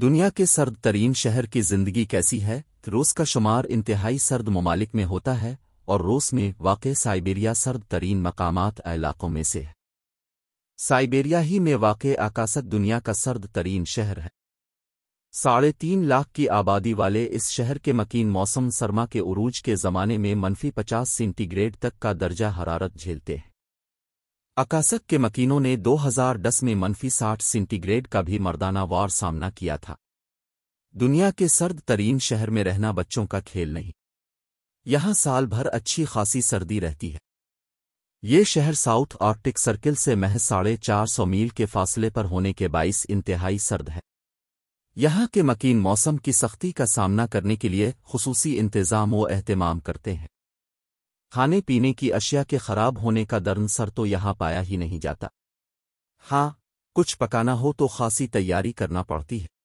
दुनिया के सर्द तरीन शहर की जिंदगी कैसी है रूस का शुमार इंतहाई सर्द ममालिक में होता है और रूस में वाक़ साइबेरिया सर्द तरीन मकामात इलाकों में से है साइबेरिया ही में वाक़ आकाशत दुनिया का सर्द तरीन शहर है साढ़े तीन लाख की आबादी वाले इस शहर के मकीन मौसम सरमा के उरूज के ज़माने में मनफी पचास सेंटीग्रेड तक का दर्जा हरारत झेलते हैं अकासक के मकीनों ने 2010 में मनफी साठ सेंटीग्रेड का भी मर्दाना वार सामना किया था दुनिया के सर्द तरीन शहर में रहना बच्चों का खेल नहीं यहाँ साल भर अच्छी खासी सर्दी रहती है ये शहर साउथ आर्कटिक सर्किल से महज साढ़े चार सौ मील के फासले पर होने के बाईस इंतहाई सर्द है यहां के मकीन मौसम की सख्ती का सामना करने के लिए खसूसी इंतज़ाम व अहतमाम करते हैं खाने पीने की अशिया के खराब होने का दर्न सर तो यहां पाया ही नहीं जाता हाँ कुछ पकाना हो तो खासी तैयारी करना पड़ती है